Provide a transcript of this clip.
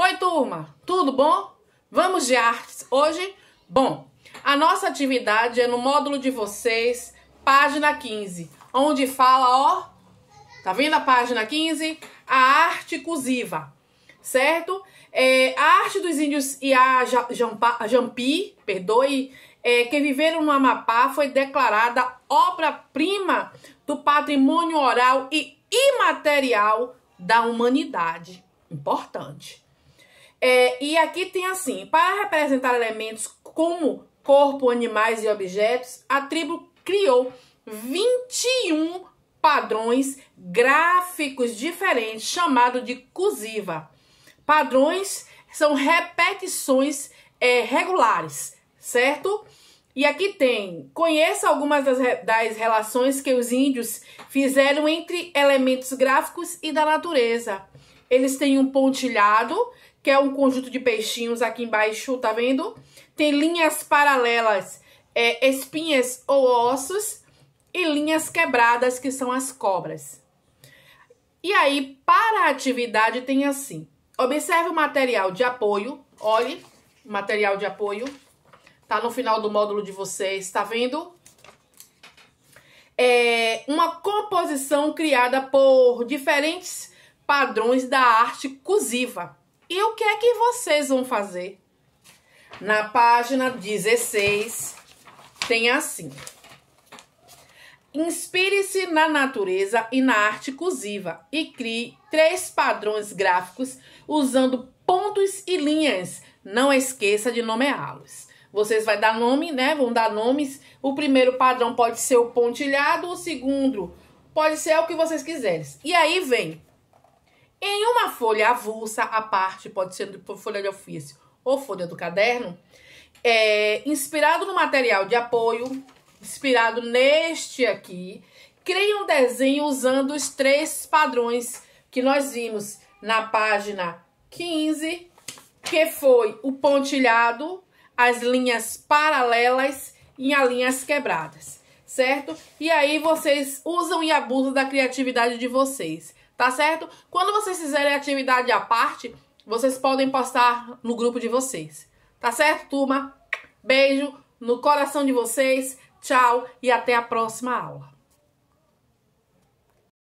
Oi, turma, tudo bom? Vamos de artes hoje? Bom, a nossa atividade é no módulo de vocês, página 15, onde fala, ó, tá vendo a página 15? A arte cursiva, certo? É, a arte dos índios e a Jampi, perdoe, é, que viveram no Amapá foi declarada obra-prima do patrimônio oral e imaterial da humanidade. Importante. É, e aqui tem assim, para representar elementos como corpo, animais e objetos, a tribo criou 21 padrões gráficos diferentes, chamado de cursiva. Padrões são repetições é, regulares, certo? E aqui tem, conheça algumas das, das relações que os índios fizeram entre elementos gráficos e da natureza. Eles têm um pontilhado, que é um conjunto de peixinhos aqui embaixo, tá vendo? Tem linhas paralelas, é, espinhas ou ossos, e linhas quebradas, que são as cobras. E aí, para a atividade, tem assim. Observe o material de apoio, olhe, material de apoio, tá no final do módulo de vocês, tá vendo? É uma composição criada por diferentes padrões da arte cursiva. E o que é que vocês vão fazer? Na página 16 tem assim: Inspire-se na natureza e na arte cursiva e crie três padrões gráficos usando pontos e linhas. Não esqueça de nomeá-los. Vocês vão dar nome, né? Vão dar nomes. O primeiro padrão pode ser o pontilhado, o segundo pode ser o que vocês quiserem. E aí vem em uma folha avulsa, a parte pode ser de folha de ofício ou folha do caderno, é, inspirado no material de apoio, inspirado neste aqui, crie um desenho usando os três padrões que nós vimos na página 15, que foi o pontilhado, as linhas paralelas e as linhas quebradas, certo? E aí vocês usam e abusam da criatividade de vocês tá certo? Quando vocês fizerem atividade à parte, vocês podem postar no grupo de vocês. Tá certo, turma? Beijo no coração de vocês. Tchau e até a próxima aula.